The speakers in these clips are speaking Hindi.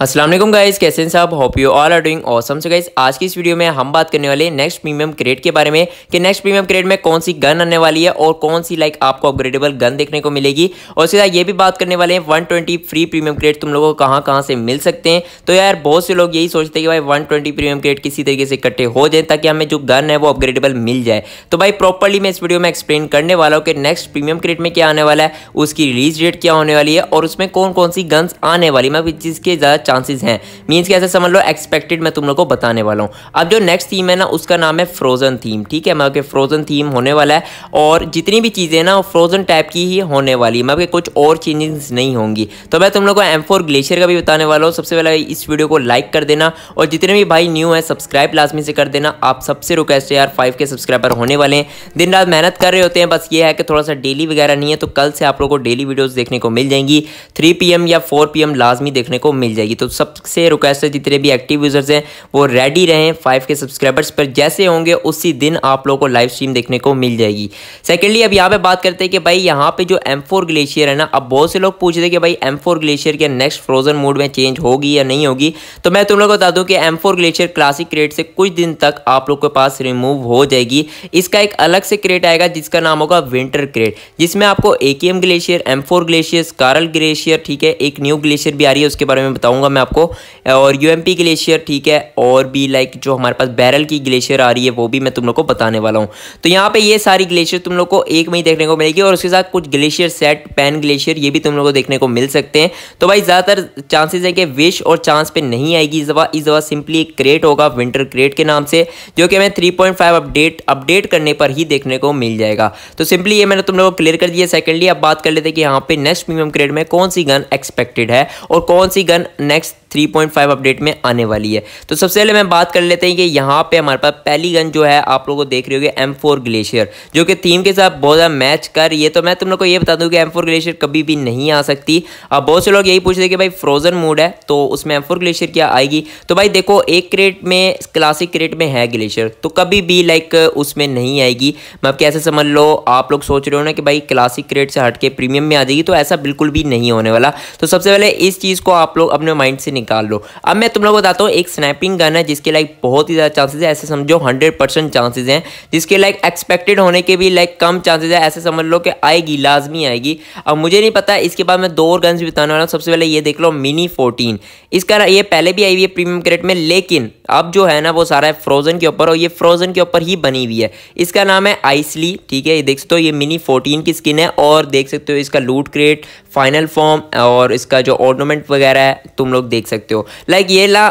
असलम गाइज कैसे हैं साहब hope you all are doing awesome से गाइज आज की इस वीडियो में हम बात करने वाले नेक्स्ट प्रीमियम क्रेड के बारे में कि नेक्स्ट प्रीमियम क्रेड में कौन सी गन आने वाली है और कौन सी लाइक आपको अपग्रेडेबल गन देखने को मिलेगी और सीधा ये भी बात करने वाले हैं 120 फ्री प्रीमियम क्रेड तुम लोगों को कहाँ कहाँ से मिल सकते हैं तो यार बहुत से लोग यही सोचते हैं कि भाई वन प्रीमियम क्रेड किसी तरीके से इकट्ठे हो जाए ताकि हमें जो गन है वो अपग्रेडेबल मिल जाए तो भाई प्रॉपरली मैं इस वीडियो में एक्सप्लेन करने वाला हूँ कि नेक्स्ट प्रीमियम क्रेड में क्या आने वाला है उसकी रिलीज डेट क्या होने वाली है और उसमें कौन कौन सी गन्स आने वाली मैं जिसके ज़्यादा चांसेस हैं मीन्स कैसे समझ लो एक्सपेक्टेड मैं तुम लोग को बताने वाला हूँ अब जो नेक्स्ट थीम है ना उसका नाम है फ्रोजन थीम ठीक है मैं आपके फ्रोजन थीम होने वाला है और जितनी भी चीज़ें ना वो फ्रोजन टाइप की ही होने वाली है मैं आपके मतलब कुछ और चेंजेस नहीं होंगी तो मैं तुम लोग को एम ग्लेशियर का भी बताने वाला हूँ सबसे पहले इस वीडियो को लाइक कर देना और जितने भी भाई न्यू है सब्सक्राइब लाजमी से कर देना आप सबसे रिक्वेस्ट है यार फाइव के सब्सक्राइबर होने वाले हैं दिन रात मेहनत कर रहे होते हैं बस ये है कि थोड़ा सा डेली वगैरह नहीं है तो कल से आप लोगों को डेली वीडियोज़ देखने को मिल जाएंगी थ्री पी या फोर पी लाजमी देखने को मिल जाएगी तो सबसे रिक्वेस्ट है जितने भी एक्टिव यूज़र्स हैं वो रेडी रहें फाइव के सब्सक्राइबर्स पर जैसे होंगे उसी दिन आप लोगों को लाइव स्ट्रीम देखने को मिल जाएगी सेकेंडली अब यहाँ पे बात करते हैं कि भाई यहाँ पे जो एम ग्लेशियर है ना अब बहुत से लोग पूछ रहे कि भाई एम ग्लेशियर के नेक्स्ट फ्रोजन मूड में चेंज होगी या नहीं होगी तो मैं तुम लोग को बता दूँ कि एम ग्लेशियर क्लासिक क्रेट से कुछ दिन तक आप लोग के पास रिमूव हो जाएगी इसका एक अलग से क्रेट आएगा जिसका नाम होगा विंटर क्रेट जिसमें आपको ए ग्लेशियर एम ग्लेशियर कारल ग्लेशियर ठीक है एक न्यू ग्लेशियर भी आ रही है उसके बारे में बताऊँगा बताऊंगा मैं आपको और यू ग्लेशियर ठीक है और भी लाइक जो हमारे पास बैरल की ग्लेशियर आ रही है वो भी मैं तुम लोग को बताने वाला हूँ तो यहाँ पे ये सारी ग्लेशियर तुम लोग को एक में ही देखने को मिलेगी और उसके साथ कुछ ग्लेशियर सेट पैन ग्लेशियर ये भी तुम लोग को देखने को मिल सकते हैं तो भाई ज़्यादातर चांसेज हैं कि विश और चांस पर नहीं आएगी इस दवा इस दवा सिंपली एक क्रेट होगा विंटर क्रेट के नाम से जो कि हमें 3.5 अपडेट अपडेट करने पर ही देखने को मिल जाएगा तो सिंपली ये मैंने तुम लोग को क्लियर कर दिया सेकेंडली अब बात कर लेते हैं कि यहाँ पे नेक्स्ट मिनिमम क्रेट में कौन सी गन एक्सपेक्टेड है और कौन सी गन next 3.5 अपडेट में आने वाली है तो सबसे पहले मैं बात कर लेते हैं कि यहाँ पे हमारे पास पहली गन जो है आप लोगों को देख रहे होगी एम फोर ग्लेशियर जो कि थीम के साथ बहुत ज़्यादा मैच कर ये तो मैं तुम लोग को ये बता दूँ कि एम फोर ग्लेशियर कभी भी नहीं आ सकती अब बहुत से लोग यही पूछ रहे कि भाई फ्रोजन मूड है तो उसमें एम फोर ग्लेशियर क्या आएगी तो भाई देखो एक क्रेट में क्लासिक क्रेट में है ग्लेशियर तो कभी भी लाइक उसमें नहीं आएगी मतलब कैसे समझ लो आप लोग सोच रहे हो ना कि भाई क्लासिक क्रेट से हट के प्रीमियम में आ जाएगी तो ऐसा बिल्कुल भी नहीं होने वाला तो सबसे पहले इस चीज़ को आप लोग अपने माइंड से निकाल लो अब मैं तुम लोग बताता हूँ एक स्नैपिंग गन है जिसके लाइक बहुत ही ज़्यादा चांसेज है ऐसे समझो हंड्रेड परसेंट चांसेज हैं जिसके लाइक एक्सपेक्टेड होने के भी लाइक कम चांसेज है ऐसे समझ लो कि आएगी लाजमी आएगी अब मुझे नहीं पता इसके बाद मैं दो और गन्स भी बताने वाला हूँ सबसे पहले ये देख लो मिनी फोर्टीन इसका ये पहले भी आई हुई है प्रीमियम क्रेट में लेकिन अब जो है ना वो सारा है फ्रोजन के ऊपर और ये फ्रोजन के ऊपर ही बनी हुई है इसका नाम है आइसली ठीक है ये देख सकते हो ये मिनी फोर्टीन की स्किन है और देख सकते हो इसका लूट क्रेट फाइनल फॉर्म और इसका जो ऑर्नमेंट वगैरह है तुम लोग देख देख सकते हो लाइक ये ला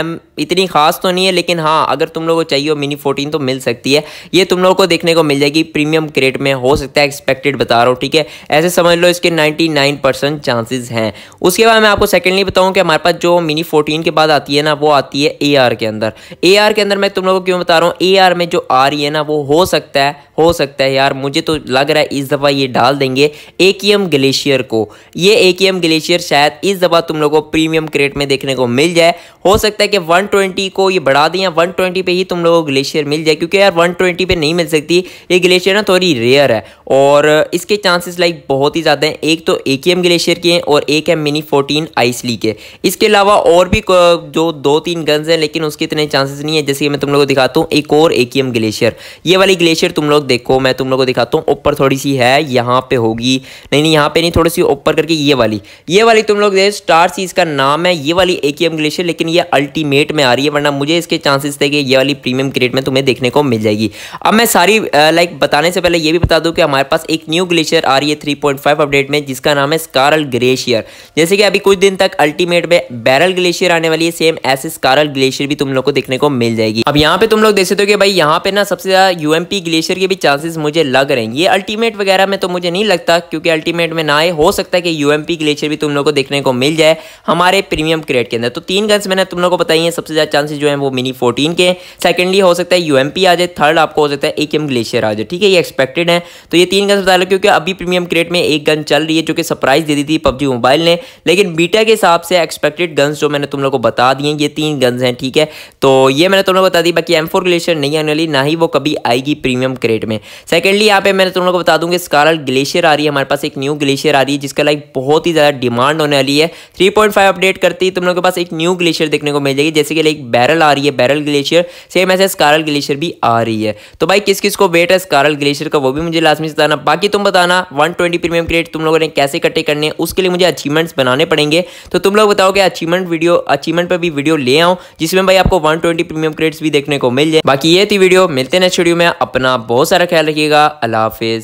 एम इतनी खास तो नहीं है लेकिन हाँ अगर तुम लोगों को चाहिए हो मिनी फोर्टीन तो मिल सकती है ये तुम लोगों को देखने को मिल जाएगी प्रीमियम क्रेट में हो सकता है एक्सपेक्टेड बता रहा हूँ ठीक है ऐसे समझ लो इसके 99 नाइन परसेंट चांसेज हैं उसके बाद मैं आपको सेकेंडली बताऊँ कि हमारे पास जो मिनी फोर्टीन के बाद आती है ना वो आती है ए आर के अंदर ए आर के अंदर मैं तुम लोग को क्यों बता रहा हूँ ए आर में जो आ रही है ना वो हो सकता है हो सकता है यार मुझे तो लग रहा है इस दफ़ा ये डाल देंगे ए के एम ग्लेशियर को ये ए के एम ग्लेशियर शायद इस दफ़ा तुम लोग को प्रीमियम क्रेट में देखने को मिल जाए हो सकता है कि वन 120 को ये बढ़ा दें या 120 पे ही तुम लोगों को ग्लेशियर मिल जाए क्योंकि यार 120 पे नहीं मिल सकती ये ग्लेशियर ना थोड़ी रेयर है और इसके चांसेस लाइक बहुत ही ज़्यादा हैं एक तो ए के ग्लेशियर के हैं और एक है मिनी फोर्टीन ली के इसके अलावा और भी जो दो तीन गन्स हैं लेकिन उसके इतने चांसेस नहीं है जैसे कि मैं तुम लोग को दिखाता हूँ एक और ए ग्लेशियर ये वाली ग्लेशियर तुम लोग देखो मैं तुम लोग को दिखाता हूँ ऊपर थोड़ी सी है यहाँ पे होगी नहीं नहीं यहाँ पे नहीं थोड़ी सी ऊपर करके ये वाली ये वाली तुम लोग स्टार सीज का नाम है ये वाली ए ग्लेशियर लेकिन ये अल्टीमेट में आ रही है वरना मुझे इसके चांसेस थे कि ये वाली प्रीमियम क्रेट में तुम्हें देखने को मिल जाएगी अब मैं सारी लाइक बताने से पहले ये भी बता दूं कि हमारे पास एक न्यू ग्लेशियर आ रही है थ्री अपडेट में जिसका नाम है स्कारल ग्लेशियर जैसे कि अभी कुछ दिन तक अल्टीमेट में बैरल ग्लेशियर आने वाली है सेम ऐसे स्कारल ग्लेशियर भी तुम लोग को देखने को मिल जाएगी अब यहाँ पे तुम लोग देख सकते हो कि भाई यहाँ पे ना सबसे ज़्यादा यूएमपी ग्लेशियर के भी चांसेस मुझे लग रहे हैं ये अल्टीमेट वगैरह में तो मुझे नहीं लगता क्योंकि अल्टीमेट में ना आए हो सकता है कि यूएमपी ग्लेशियर भी तुम लोग को देखने को मिल जाए हमारे प्रीमियम क्रेड के अंदर तो तीन गन्स मैंने तुम लोग को बताई है सबसे ज़्यादा चांसेस जो है वो मिनी फोर्टीन के सेकेंडली हो सकता है यू आ जाए थर्ड आपको हो सकता है एक एम ग्लेशियर आ जाए ठीक है ये एक्सपेक्टेड है तो ये तीन गन्स बता लो क्योंकि अभी प्रीमियम क्रेट में एक गन चल रही है जो कि सरप्राइज दे दी थी पबजी मोबाइल ने लेकिन बीटा के हिसाब से एक्सपेक्टेड गन्स जो मैंने तुम लोग को बता दिए ये तीन गन्स हैं ठीक है तो ये मैंने तुम लोग बता दी बाकी एम ग्लेशियर नहीं आने वाली ना ही वो कभी आएगी प्रीमियम क्रेट में सेकेंडली यहाँ पे मैंने तुम लोग को बता दूँ कि स्कारल ग्लेशियर आ रही है हमारे पास एक न्यू ग्लेशियर आ रही है जिसका लाइक बहुत ही ज़्यादा डिमांड होने वाली है थ्री अपडेट करती है तुम लोग के पास एक न्यू ग्लेशियर देखने को मिल जाएगी जैसे के लिए एक बैरल आ रही है बैरल ग्लेशियर सेम ऐसे स्कारल ग्लेशियर भी आ रही है तो भाई किस किस को वेट है स्कारल ग्लेशियर का वो भी मुझे लास्ट में बताना बाकी तुम बताना वन प्रीमियम क्रिएट तुम लोगों ने कैसे इकट्ठे करने हैं उसके लिए मुझे अचीवमेंट्स बनाने पड़ेंगे तो तुम लोग बताओ कि अचीवमेंट वीडियो अचीवमेंट पर भी वीडियो ले आओ जिसमें भाई आपको वन प्रीमियम क्रिएट्स भी देखने को मिल जाए बाकी ये थी वीडियो मिलते नेक्स्ट वीडियो में अपना बहुत सारा ख्याल रखिएगा अला हाफिज़